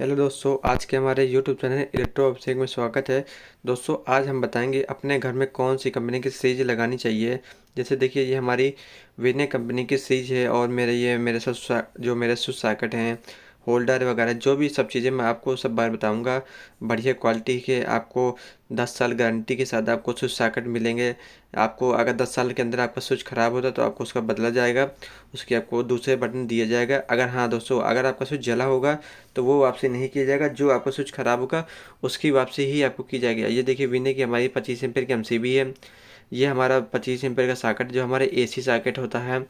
hello दोस्तों आज के हमारे यूट्यूब चैनल इलेक्ट्रो अभिषेक में स्वागत है दोस्तों आज हम बताएंगे अपने घर में कौन सी कंपनी की सीज लगानी चाहिए जैसे देखिए ये हमारी विनय कंपनी की सीज है और मेरे ये मेरे जो मेरे सैकेट हैं होल्डर वगैरह जो भी सब चीज़ें मैं आपको सब बार बताऊंगा बढ़िया क्वालिटी के आपको 10 साल गारंटी के साथ आपको स्विच साकेट मिलेंगे आपको अगर 10 साल के अंदर आपका स्विच ख़राब होता तो आपको उसका बदला जाएगा उसके आपको दूसरे बटन दिया जाएगा अगर हाँ दोस्तों अगर आपका स्विच जला होगा तो वो वापसी नहीं किया जाएगा जो आपका स्विच ख़राब होगा उसकी वापसी ही आपको की जाएगी ये देखिए विनय की हमारी पच्चीस एम्पेयर की एम है ये हमारा पच्चीस एम्पेयर का साकेट जो हमारे ए साकेट होता है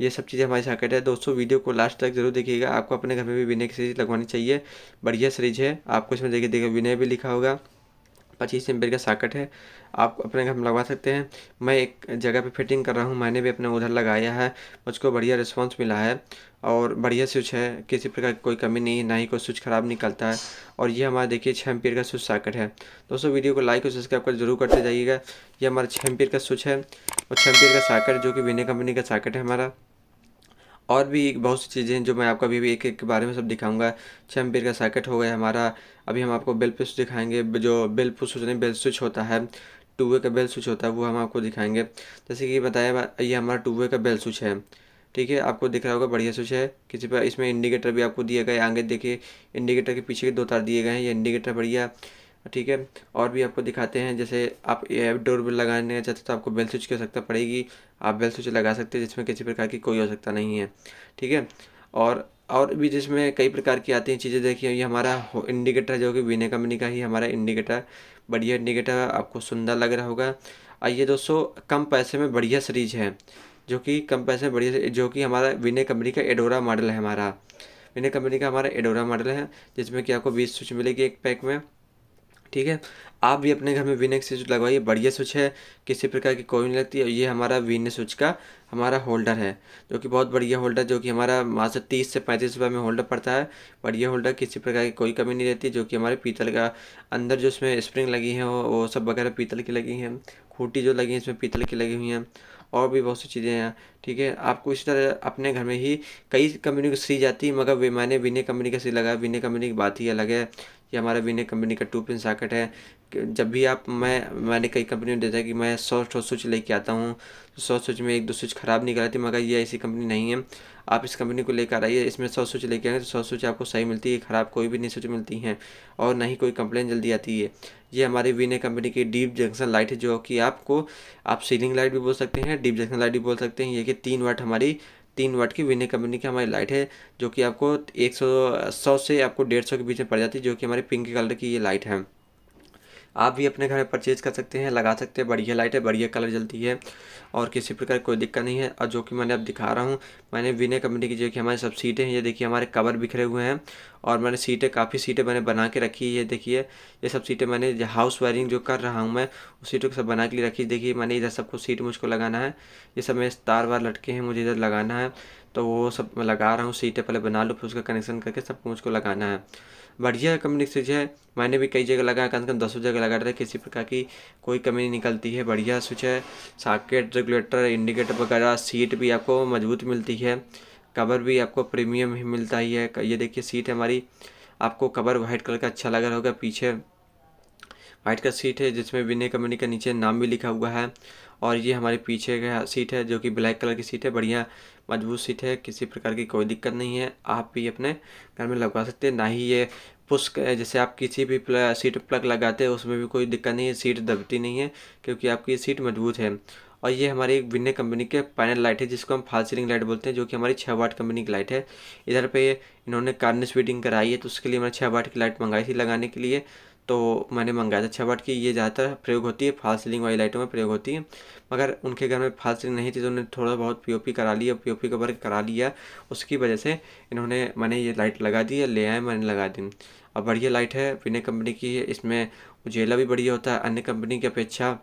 ये सब चीज़ें हमारी साकेट है दोस्तों वीडियो को लास्ट तक जरूर देखिएगा आपको अपने घर में भी विनय की सीरीज लगवानी चाहिए बढ़िया सीरीज है आपको इसमें देखिए देखिए विनय भी लिखा होगा पच्चीस एम्पेयर का साकेट है आप अपने घर में लगवा सकते हैं मैं एक जगह पे फिटिंग कर रहा हूँ मैंने भी अपने उधर लगाया है मुझको बढ़िया रिस्पांस मिला है और बढ़िया स्विच है किसी प्रकार की कोई कमी नहीं ना ही कोई स्विच ख़राब निकलता है और ये हमारा देखिए छः एम का स्विच साकेट है दोस्तों वीडियो को लाइक और सब्सक्राइब कर जरूर करते जाइएगा ये हमारा छः एम का स्विच है और छः एम का साकेट जो कि विनय कंपनी का साकेट है हमारा और भी बहुत सी चीज़ें हैं जो मैं आपको अभी भी एक एक के बारे में सब दिखाऊंगा छः एम का सर्किट हो गया हमारा अभी हम आपको बेल पुश दिखाएंगे जो बेल पुश होने बेल स्विच होता है टू वे का बेल स्विच होता है वो हम आपको दिखाएंगे जैसे कि बताया ये हमारा टू वे का बेल स्विच है ठीक है आपको दिख रहा होगा बढ़िया स्विच है किसी पर इसमें इंडिकेटर भी आपको दिया गया आगे देखिए इंडिकेटर के पीछे के दो तार दिए गए हैं ये इंडिकेटर बढ़िया ठीक है और भी आपको दिखाते हैं जैसे आप डोर बेल लगाने चाहते तो आपको बेल स्विच की आवश्यकता पड़ेगी आप बेल स्विच लगा सकते हैं जिसमें किसी प्रकार की कोई आवश्यकता नहीं है ठीक है और और भी जिसमें कई प्रकार की आती हैं चीज़ें देखिए ये हमारा इंडिकेटर है जो कि वीने कंपनी का ही हमारा इंडिकेटर बढ़िया इंडिकेटर आपको सुंदर लग रहा होगा आइए दोस्तों कम पैसे में बढ़िया सीरीज है जो कि कम पैसे में बढ़िया जो कि हमारा विनय कंपनी का एडोरा मॉडल है हमारा विनय कंपनी का हमारा एडोरा मॉडल है जिसमें कि आपको बीस स्विच मिलेगी एक पैक में ठीक है आप भी अपने घर में विनेक स्विच लगवाइए बढ़िया स्विच है किसी प्रकार की कोई नहीं लगती और ये हमारा विनय स्विच का हमारा होल्डर है जो कि बहुत बढ़िया होल्डर जो कि हमारा से तीस से पैंतीस रुपये में होल्डर पड़ता है बढ़िया होल्डर किसी प्रकार की कोई कमी नहीं रहती जो कि हमारे पीतल का अंदर जो इसमें स्प्रिंग लगी है वो, वो सब वगैरह पीतल की लगी हैं खूटी जो लगी है इसमें पीतल की लगी हुई हैं और भी बहुत सी चीज़ें हैं ठीक है आपको इसी तरह अपने घर में ही कई कंपनी की सी जाती है मगर मैंने विनय कंपनी का सी लगाया विनय कंपनी की बात ही अलग है ये हमारा विनय कंपनी का टू पिन सॉकेट है जब भी आप मैं मैंने कई कंपनी में देखा कि मैं सौ सौ स्विच लेके आता हूँ तो सौ स्विच में एक दो स्विच ख़राब निकला थी मगर ये ऐसी कंपनी नहीं है आप इस कंपनी को लेकर आइए इसमें सौ स्विच लेके आएंगे तो सौ स्विच आपको सही मिलती है ख़राब कोई भी नहीं स्विच मिलती हैं और ना ही कोई कंप्लेन जल्दी आती है ये हमारी विनय कंपनी की डीप जंक्शन लाइट है जो कि आपको आप सीलिंग लाइट भी बोल सकते हैं डीप जंक्शन लाइट भी बोल सकते हैं ये कि तीन वाट हमारी तीन वाट की विनय कंपनी की हमारी लाइट है जो कि आपको एक सौ सौ से आपको डेढ़ सौ के बीच में पड़ जाती है जो कि हमारे पिंक कलर की ये लाइट है आप भी अपने घर में परचेज कर सकते हैं लगा सकते हैं बढ़िया लाइट है बढ़िया कलर जलती है और किसी प्रकार कोई दिक्कत नहीं है और जो कि मैंने अब दिखा रहा हूँ मैंने विनय कंपनी की जो कि हमारे सब सीटें हैं ये देखिए हमारे कवर बिखरे हुए हैं और मैंने सीटें काफ़ी सीटें मैंने बना के रखी है देखिए ये सब सीटें मैंने हाउस वायरिंग जो कर रहा हूँ मैं उस सीटों को सब बना के लिए रखी देखिए मैंने इधर सबको सीट मुझको लगाना है ये सब मेरे तार वार लटके हैं मुझे इधर लगाना है तो वो सब मैं लगा रहा हूँ सीटें पहले बना लूँ फिर उसका कनेक्शन करके सबको मुझको लगाना है बढ़िया कंपनी स्विच है मैंने भी कई जगह लगाया कम से कम दसों जगह लगा रहा है किसी प्रकार की कोई कमी नहीं निकलती है बढ़िया स्विच है साकेट रेगुलेटर इंडिकेटर वगैरह सीट भी आपको मजबूत मिलती है कवर भी आपको प्रीमियम ही मिलता ही है ये देखिए सीट हमारी आपको कवर वाइट कलर का अच्छा लग रहा होगा पीछे व्हाइट का सीट है जिसमें विनय कंपनी का नीचे नाम भी लिखा हुआ है और ये हमारे पीछे का सीट है जो कि ब्लैक कलर की सीट है बढ़िया मजबूत सीट है किसी प्रकार की कोई दिक्कत नहीं है आप भी अपने घर में लगवा सकते हैं ना ही ये पुस्क जैसे आप किसी भी प्लग, सीट प्लग लगाते हैं उसमें भी कोई दिक्कत नहीं है सीट दबती नहीं है क्योंकि आपकी सीट मजबूत है और ये हमारी विनय कंपनी के पैनल लाइट है जिसको हम फाल सीलिंग लाइट बोलते हैं जो कि हमारी छः वाट कंपनी की लाइट है इधर पे इन्होंने कार्निस फिटिंग कराई है तो उसके लिए हमने छः वाट की लाइट मंगाई थी लगाने के लिए तो मैंने मंगाया था छः वाट की ये ज़्यादातर प्रयोग होती है फास्ट सीलिंग वाली लाइटों में प्रयोग होती है मगर उनके घर में फास्ट सीलिंग नहीं थी तो उन्होंने थोड़ा बहुत पीओपी करा लिया पीओपी का वर्क करा लिया उसकी वजह से इन्होंने मैंने ये लाइट लगा दी है ले आए मैंने लगा दी और बढ़िया लाइट है विनय कंपनी की है इसमें उजेला भी बढ़िया होता है अन्य कंपनी की अपेक्षा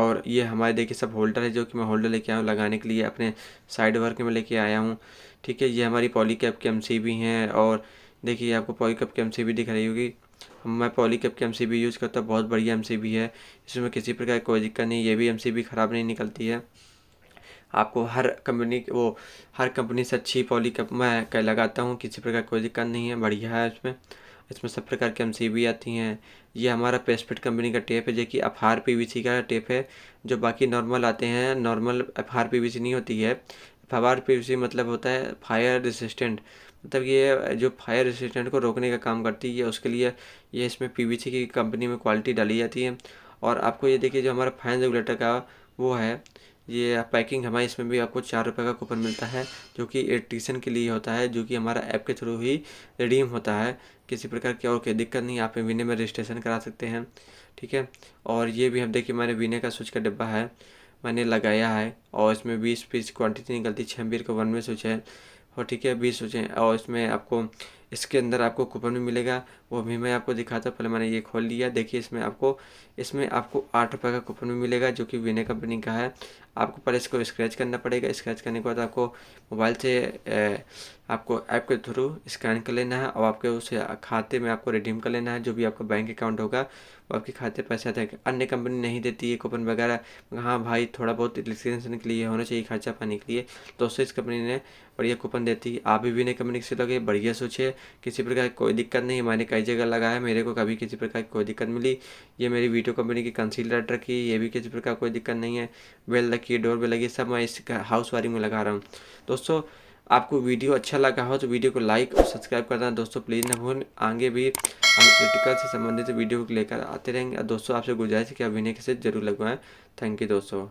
और ये हमारे देखिए सब होल्डर है जो कि मैं होल्डर लेके आया हूँ लगाने के लिए अपने साइड वर्क में लेके आया हूँ ठीक है ये हमारी पॉली कैप के एम भी हैं और देखिए आपको पॉली कप की एम सी दिख रही होगी मैं पॉली कप की एम सी यूज़ करता हूँ बहुत बढ़िया एम सी है इसमें किसी प्रकार कोई दिक्कत नहीं ये भी एम सी ख़राब नहीं निकलती है आपको हर कंपनी वो हर कंपनी से अच्छी पॉली कप मैं कर लगाता हूँ किसी प्रकार कोई दिक्कत नहीं है बढ़िया है इसमें इसमें सब प्रकार की एम सी भी आती हैं ये हमारा पेस्टफिट कंपनी का टेप है जो कि F R P V C का टेप है जो बाकी नॉर्मल आते हैं normal F R P V C नहीं होती है फवार पी मतलब होता है फायर रेसिस्टेंट मतलब ये जो फायर रेसिस्टेंट को रोकने का काम करती है उसके लिए ये इसमें पी की कंपनी में क्वालिटी डाली जाती है और आपको ये देखिए जो हमारा फाइन रेगुलेटर का वो है ये पैकिंग हमारे इसमें भी आपको चार रुपये का कूपन मिलता है जो कि इलेक्ट्रीसन के लिए होता है जो कि हमारा ऐप के थ्रू ही रिडीम होता है किसी प्रकार की और कोई दिक्कत नहीं आप विने में रजिस्ट्रेशन करा सकते हैं ठीक है और ये भी हम देखिए हमारे विने का स्विच का डिब्बा है मैंने लगाया है और इसमें बीस पीस क्वांटिटी निकलती है छः बीर का वन में सोचें और ठीक है बीस सोचे और इसमें आपको इसके अंदर आपको कूपन भी मिलेगा वो भी मैं आपको दिखाता पहले मैंने ये खोल लिया देखिए इसमें आपको इसमें आपको आठ रुपये का कूपन भी मिलेगा जो कि विनय कंपनी का है आपको पहले इसको स्क्रैच करना पड़ेगा स्क्रैच करने के बाद आपको मोबाइल से आपको ऐप के थ्रू स्कैन कर लेना है और आपके उस खाते में आपको रिडीम कर लेना है जो भी आपका बैंक अकाउंट होगा वो आपके खाते पैसे आते हैं अन्य कंपनी नहीं देती है कूपन वगैरह हाँ भाई थोड़ा बहुत इलेक्ट्रीसन के लिए होना चाहिए खर्चा पाने के लिए तो उससे इस कंपनी ने बढ़िया कूपन देती है आप भी नई कंपनी से लगे बढ़िया सोचिए किसी प्रकार की कोई दिक्कत नहीं मैंने कई जगह लगाया मेरे को कभी किसी प्रकार की कोई दिक्कत मिली ये मेरी वीडियो कंपनी की कंसीलर रखी ये भी किसी प्रकार कोई दिक्कत नहीं है वेल रखी रखी है डोर बेल लगी सब मैं इस हाउस वायरिंग में लगा रहा हूँ दोस्तों आपको वीडियो अच्छा लगा हो तो वीडियो को लाइक और सब्सक्राइब करना दोस्तों प्लीज़ ना भूल आगे भी हम इलेक्ट्रिकल से संबंधित वीडियो लेकर आते रहेंगे दोस्तों आपसे गुजारिश है कि आप विनय के से जरूर लगवाएं थैंक यू दोस्तों